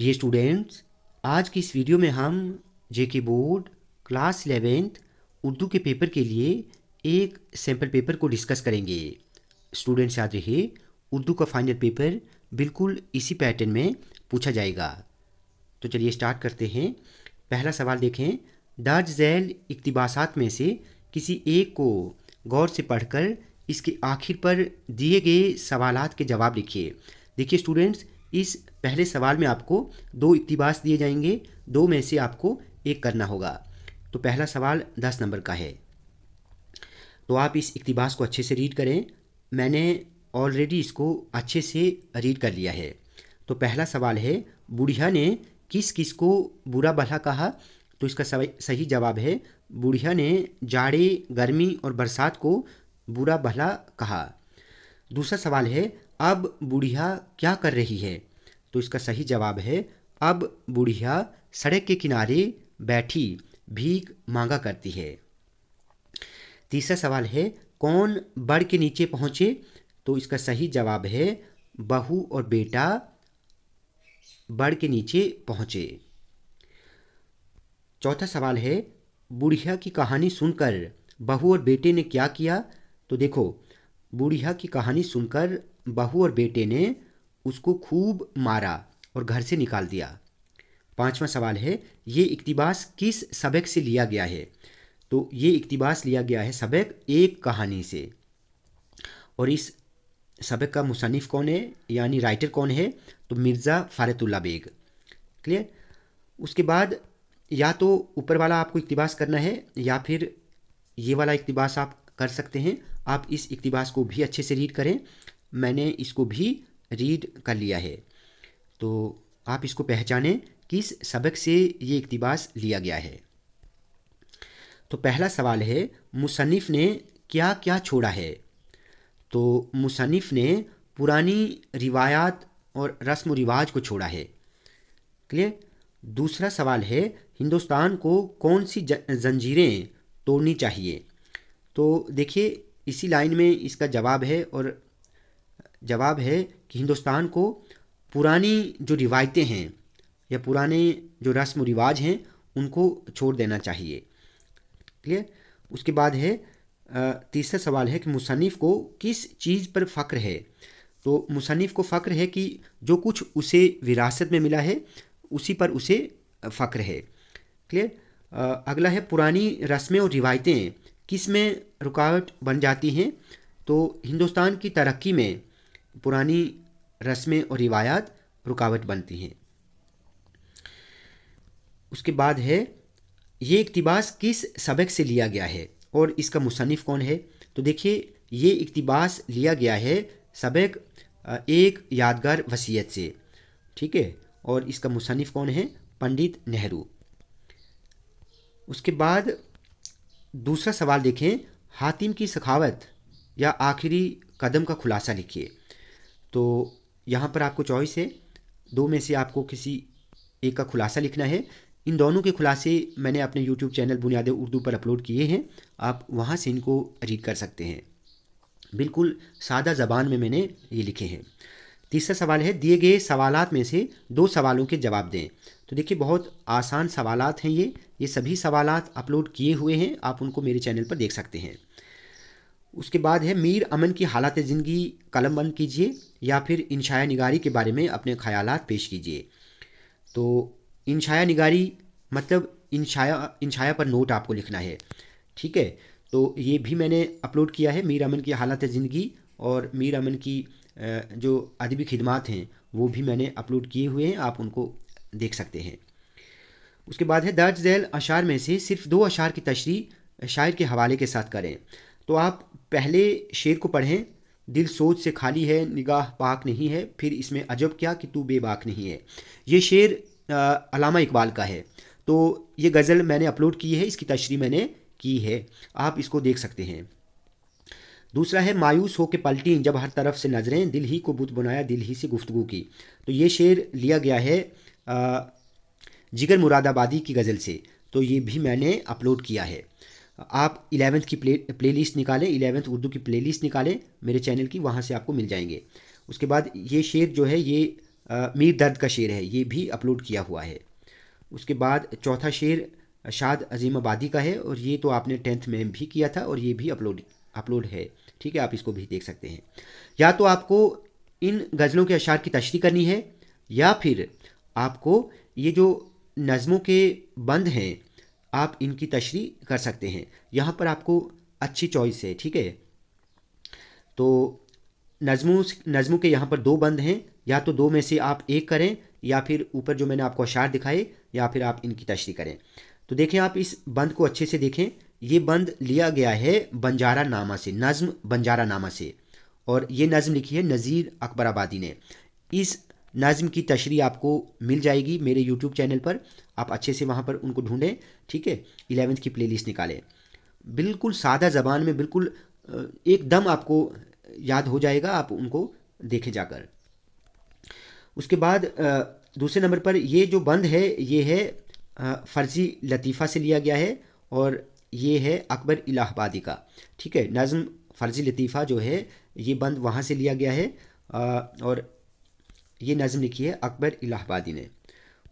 dear students आज की इस वीडियो में हम जे के बोर्ड क्लास इलेवेंथ उर्दू के पेपर के लिए एक सैम्पल पेपर को डिस्कस करेंगे स्टूडेंट्स याद रहे उर्दू का फाइनल पेपर बिल्कुल इसी पैटर्न में पूछा जाएगा तो चलिए स्टार्ट करते हैं पहला सवाल देखें दर्ज झैल इकतबासात में से किसी एक को गौर से पढ़कर इसके आखिर पर दिए गए सवालत के जवाब लिखिए देखिए स्टूडेंट्स इस पहले सवाल में आपको दो इकतबास दिए जाएंगे दो में से आपको एक करना होगा तो पहला सवाल दस नंबर का है तो आप इस इकतबास को अच्छे से रीड करें मैंने ऑलरेडी इसको अच्छे से रीड कर लिया है तो पहला सवाल है बूढ़िया ने किस किस को बुरा भला कहा तो इसका सही जवाब है बूढ़िया ने जाड़े गर्मी और बरसात को बुरा भला कहा दूसरा सवाल है अब बूढ़िया क्या कर रही है तो इसका सही जवाब है अब बुढ़िया सड़क के किनारे बैठी भीख मांगा करती है तीसरा सवाल है कौन बड़ के नीचे पहुंचे तो इसका सही जवाब है बहू और बेटा बड़ के नीचे पहुंचे चौथा सवाल है बुढ़िया की कहानी सुनकर बहू और बेटे ने क्या किया तो देखो बुढ़िया की कहानी सुनकर बहू और बेटे ने उसको खूब मारा और घर से निकाल दिया पांचवा सवाल है ये इकतबास किस सबक से लिया गया है तो ये इकतबास लिया गया है सबक एक कहानी से और इस सबक का मुसनफ़ कौन है यानी राइटर कौन है तो मिर्ज़ा फ़ारतुल्ला बेग क्लियर उसके बाद या तो ऊपर वाला आपको इकतिबास करना है या फिर ये वाला इकतबास आप कर सकते हैं आप इस इकतबास को भी अच्छे से रीड करें मैंने इसको भी रीड कर लिया है तो आप इसको पहचानें किस सबक से ये इकतबास लिया गया है तो पहला सवाल है मुसनफ़ ने क्या क्या छोड़ा है तो मुसनफ़ ने पुरानी रिवायात और रस्म रिवाज को छोड़ा है क्लियर दूसरा सवाल है हिंदुस्तान को कौन सी जंजीरें तोड़नी चाहिए तो देखिए इसी लाइन में इसका जवाब है और जवाब है कि हिंदुस्तान को पुरानी जो रिवायतें हैं या पुराने जो रस्म रिवाज हैं उनको छोड़ देना चाहिए क्लियर उसके बाद है तीसरा सवाल है कि मुसनफ़ को किस चीज़ पर फ़ख्र है तो मुसनफ़ को फ़ख्र है कि जो कुछ उसे विरासत में मिला है उसी पर उसे फ़ख्र है क्लियर अगला है पुरानी रस्में और रिवायतें किस में रुकावट बन जाती हैं तो हिंदुस्तान की तरक्की में पुरानी रस्में और रिवायात रुकावट बनती हैं उसके बाद है ये इकतबास किस सबक से लिया गया है और इसका मुसनफ़ कौन है तो देखिए ये इकतबास लिया गया है सबक एक यादगार वसीयत से ठीक है और इसका मुसनफ़ कौन है पंडित नेहरू उसके बाद दूसरा सवाल देखें हातिम की सखावत या आखिरी कदम का खुलासा लिखिए तो यहाँ पर आपको चॉइस है दो में से आपको किसी एक का खुलासा लिखना है इन दोनों के खुलासे मैंने अपने यूट्यूब चैनल बुनियाद उर्दू पर अपलोड किए हैं आप वहाँ से इनको रीड कर सकते हैं बिल्कुल सादा ज़बान में मैंने ये लिखे हैं तीसरा सवाल है दिए गए सवाल में से दो सवालों के जवाब दें तो देखिए बहुत आसान सवाल हैं ये ये सभी सवाल अपलोड किए हुए हैं आप उनको मेरे चैनल पर देख सकते हैं उसके बाद है मीर अमन की हालत ज़िंदगी कलम बंद कीजिए या फिर इन शाया निगारी के बारे में अपने ख्याल पेश कीजिए तो इन शाया निगारी मतलब इन शाया इन शाया पर नोट आपको लिखना है ठीक है तो ये भी मैंने अपलोड किया है मीर अमन की हालत ज़िंदगी और मीर अमन की जो अदबी खिदमत हैं वो भी मैंने अपलोड किए हुए हैं आप उनको देख सकते हैं उसके बाद है दर्ज झैल अशार में से सिर्फ दो अशार की तशरी शायर के हवाले के साथ करें तो आप पहले शेर को पढ़ें दिल सोच से खाली है निगाह पाक नहीं है फिर इसमें अजब क्या कि तू बेबाक नहीं है ये शेर अलामा इकबाल का है तो ये गज़ल मैंने अपलोड की है इसकी तशरी मैंने की है आप इसको देख सकते हैं दूसरा है मायूस हो के पलटी जब हर तरफ से नज़रें दिल ही को बुत बनाया दिल ही से गुफ्तगु की तो ये शेर लिया गया है जिगर मुरादाबादी की गज़ल से तो ये भी मैंने अपलोड किया है आप इलेवेंथ की प्ले प्ले लिस्ट निकालें इलेवेंथ उर्दू की प्ले लिस्ट निकालें मेरे चैनल की वहाँ से आपको मिल जाएंगे उसके बाद ये शेर जो है ये आ, मीर दर्द का शेर है ये भी अपलोड किया हुआ है उसके बाद चौथा शेर शाद अजीम आबादी का है और ये तो आपने टेंथ में भी किया था और ये भी अपलोड अपलोड है ठीक है आप इसको भी देख सकते हैं या तो आपको इन गज़लों के अशार की तशरी करनी है या फिर आपको ये जो नज़मों के बंद हैं आप इनकी तशरी कर सकते हैं यहाँ पर आपको अच्छी चॉइस है ठीक है तो नज़मों नज़मों के यहाँ पर दो बंद हैं या तो दो में से आप एक करें या फिर ऊपर जो मैंने आपको अशार दिखाए या फिर आप इनकी तशरी करें तो देखें आप इस बंद को अच्छे से देखें ये बंद लिया गया है बंजारा नामा से नज़म बंजारा नामा से और ये नज़म लिखी है नज़ीर अकबर आबादी ने इस नाजिम की तशरी आपको मिल जाएगी मेरे यूट्यूब चैनल पर आप अच्छे से वहाँ पर उनको ढूंढें ठीक है इलेवेंथ की प्लेलिस्ट निकालें बिल्कुल सादा ज़बान में बिल्कुल एकदम आपको याद हो जाएगा आप उनको देखें जाकर उसके बाद दूसरे नंबर पर ये जो बंद है ये है फ़र्जी लतीफ़ा से लिया गया है और ये है अकबर इलाहाबादी का ठीक है नज़म फ़र्जी लतीफ़ा जो है ये बंद वहाँ से लिया गया है और ये नज़म लिखी है अकबर इलाहाबादी ने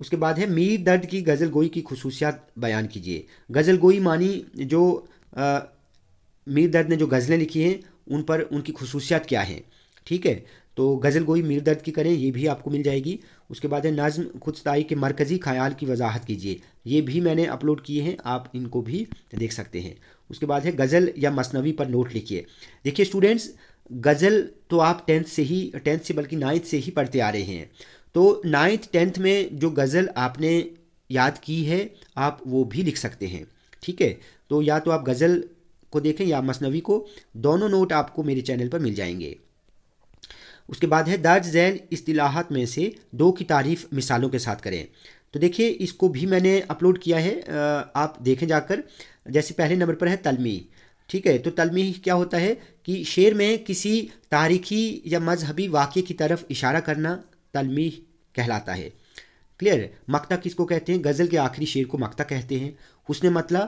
उसके बाद है मीर दर्द की गज़ल गोई की खसूसियात बयान कीजिए गज़ल गोई मानी जो आ, मीर दर्द ने जो गज़लें लिखी हैं उन पर उनकी खसूसियात क्या है ठीक है तो गज़ल गोई मीर दर्द की करें ये भी आपको मिल जाएगी उसके बाद है नज़म खुद के मरकज़ी ख्याल की वजाहत कीजिए ये भी मैंने अपलोड किए हैं आप इनको भी देख सकते हैं उसके बाद है गज़ल या मसनवी पर नोट लिखिए देखिए स्टूडेंट्स गज़ल तो आप टेंथ से ही टेंथ से बल्कि नाइन्थ से ही पढ़ते आ रहे हैं तो नाइन्थ टेंथ में जो गज़ल आपने याद की है आप वो भी लिख सकते हैं ठीक है तो या तो आप गज़ल को देखें या मसनवी को दोनों नोट आपको मेरे चैनल पर मिल जाएंगे उसके बाद है दर्ज जैन असलाहत में से दो की तारीफ़ मिसालों के साथ करें तो देखिए इसको भी मैंने अपलोड किया है आप देखें जाकर जैसे पहले नंबर पर है तलमी ठीक है तो तलमीह क्या होता है कि शेर में किसी तारीखी या मजहबी वाक़े की तरफ इशारा करना तलमीह कहलाता है क्लियर मकता किसको कहते हैं गज़ल के आखिरी शेर को मकता कहते हैं उसने मतला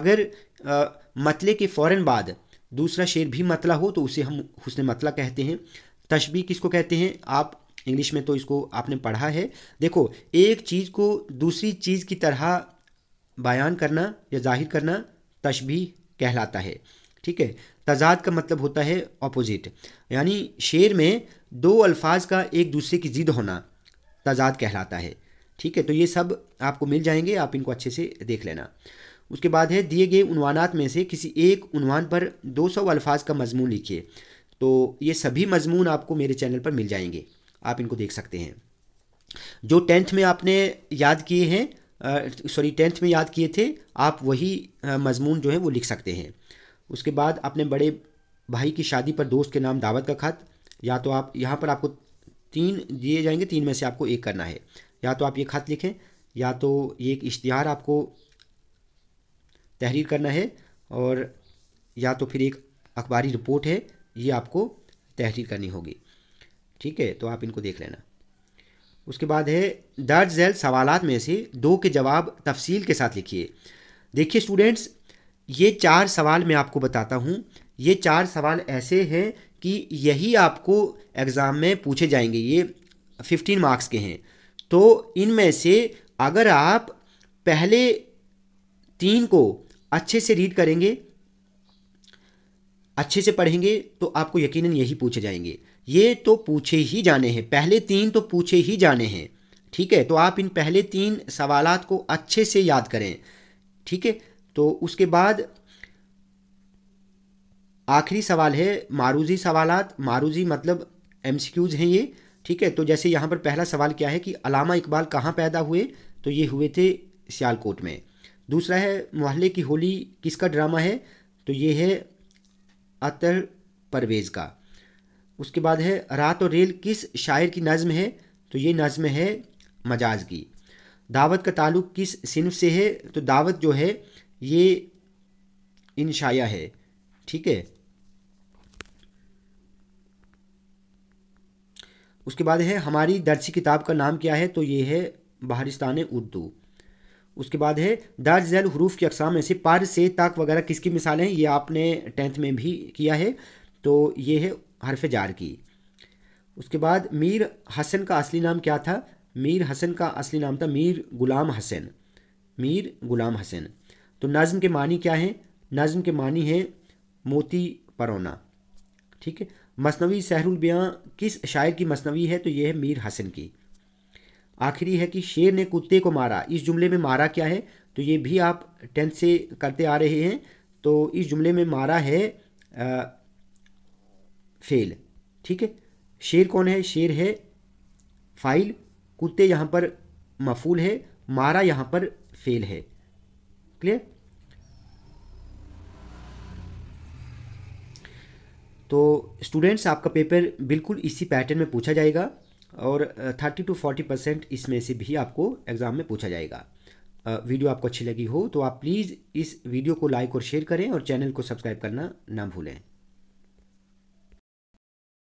अगर आ, मतले के फ़ौर बाद दूसरा शेर भी मतला हो तो उसे हम हुसन मतला कहते हैं तशबी किसको कहते हैं आप इंग्लिश में तो इसको आपने पढ़ा है देखो एक चीज़ को दूसरी चीज़ की तरह बयान करना या जाहिर करना तशबी कहलाता है ठीक है तजाद का मतलब होता है अपोजिट यानी शेर में दो अल्फाज का एक दूसरे की ज़िद होना तजाद कहलाता है ठीक है तो ये सब आपको मिल जाएंगे आप इनको अच्छे से देख लेना उसके बाद है दिए गए उनवानात में से किसी एक उनवान पर 200 अल्फाज का मजमून लिखिए तो ये सभी मजमून आपको मेरे चैनल पर मिल जाएंगे आप इनको देख सकते हैं जो टेंथ में आपने याद किए हैं सॉरी टेंथ में याद किए थे आप वही मजमून जो है वो लिख सकते हैं उसके बाद अपने बड़े भाई की शादी पर दोस्त के नाम दावत का खत या तो आप यहाँ पर आपको तीन दिए जाएंगे तीन में से आपको एक करना है या तो आप ये खत लिखें या तो ये एक इश्तहार आपको तहरीर करना है और या तो फिर एक अखबारी रिपोर्ट है ये आपको तहरीर करनी होगी ठीक है तो आप इनको देख लेना उसके बाद है दर्ज झैल सवाल में से दो के जवाब तफसील के साथ लिखिए देखिए स्टूडेंट्स ये चार सवाल मैं आपको बताता हूँ ये चार सवाल ऐसे हैं कि यही आपको एग्ज़ाम में पूछे जाएंगे ये फिफ्टीन मार्क्स के हैं तो इनमें से अगर आप पहले तीन को अच्छे से रीड करेंगे अच्छे से पढ़ेंगे तो आपको यकीनन यही पूछे जाएंगे ये तो पूछे ही जाने हैं पहले तीन तो पूछे ही जाने हैं ठीक है तो आप इन पहले तीन सवाल को अच्छे से याद करें ठीक है तो उसके बाद आखिरी सवाल है मारूजी सवाल मारूजी मतलब एम हैं ये ठीक है तो जैसे यहाँ पर पहला सवाल क्या है कि अलामा इकबाल कहाँ पैदा हुए तो ये हुए थे सियालकोट में दूसरा है मोहल्ले की होली किसका ड्रामा है तो ये है अतर परवेज़ का उसके बाद है रात और रेल किस शायर की नज़म है तो ये नज़म है मजाज की दावत का ताल्लुक किस सिनफ से है तो दावत जो है ये इन शाया है ठीक है उसके बाद है हमारी दर्सी किताब का नाम क्या है तो ये है बहारिस्तान उर्दू उसके बाद है दर्ज झैल हरूफ की अकसाम में से पार से ताक वगैरह किसकी मिसाल हैं ये आपने टेंथ में भी किया है तो ये है हरफ जार की उसके बाद मीर हसन का असली नाम क्या था मीर हसन का असली नाम था मीर गुलाम हसन मीर गुलाम हसन तो नज़म के मानी क्या हैं नज़म के मानी हैं मोती परोना ठीक है मसनवी सहरुल किस शायर की मसनवी है तो ये है मीर हसन की आखिरी है कि शेर ने कुत्ते को मारा इस जुमले में मारा क्या है तो ये भी आप टेंथ से करते आ रहे हैं तो इस जुमले में मारा है आ, फेल ठीक है शेर कौन है शेर है फाइल कुत्ते यहाँ पर मफूल है मारा यहाँ पर फेल है क्लियर तो स्टूडेंट्स आपका पेपर बिल्कुल इसी पैटर्न में पूछा जाएगा और थर्टी टू फोर्टी परसेंट इसमें से भी आपको एग्ज़ाम में पूछा जाएगा वीडियो आपको अच्छी लगी हो तो आप प्लीज़ इस वीडियो को लाइक और शेयर करें और चैनल को सब्सक्राइब करना ना भूलें